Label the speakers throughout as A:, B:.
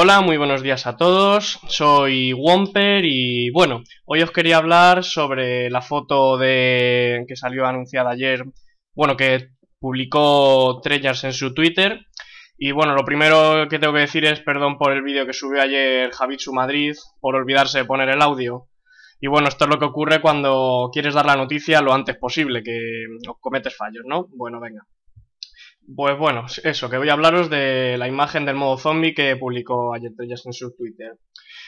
A: hola, muy buenos días a todos, soy Womper y bueno, hoy os quería hablar sobre la foto de que salió anunciada ayer, bueno, que publicó Treyars en su Twitter. Y bueno, lo primero que tengo que decir es perdón por el vídeo que subió ayer Javitsu Madrid, por olvidarse de poner el audio. Y bueno, esto es lo que ocurre cuando quieres dar la noticia lo antes posible, que cometes fallos, ¿no? Bueno, venga. Pues bueno, eso, que voy a hablaros de la imagen del modo zombie que publicó ayer en su Twitter.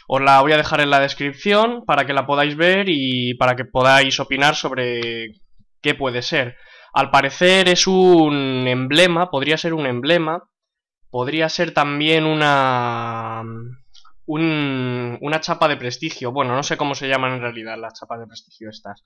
A: Os la voy a dejar en la descripción para que la podáis ver y para que podáis opinar sobre qué puede ser. Al parecer es un emblema, podría ser un emblema, podría ser también una... Mm, un una chapa de prestigio. Bueno, no sé cómo se llaman en realidad las chapas de prestigio estas.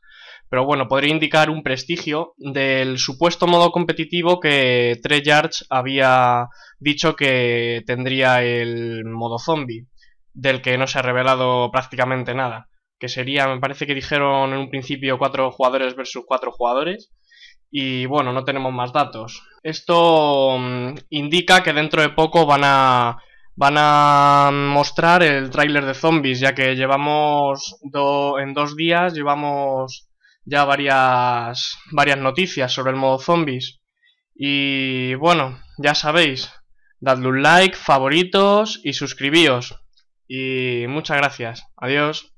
A: Pero bueno, podría indicar un prestigio del supuesto modo competitivo que Treyarch había dicho que tendría el modo zombie, del que no se ha revelado prácticamente nada. Que sería, me parece que dijeron en un principio cuatro jugadores versus cuatro jugadores y bueno, no tenemos más datos. Esto mm, indica que dentro de poco van a van a mostrar el tráiler de zombies, ya que llevamos en dos días llevamos ya varias varias noticias sobre el modo zombies. Y bueno, ya sabéis, dadle un like, favoritos y suscribíos. Y muchas gracias. Adiós.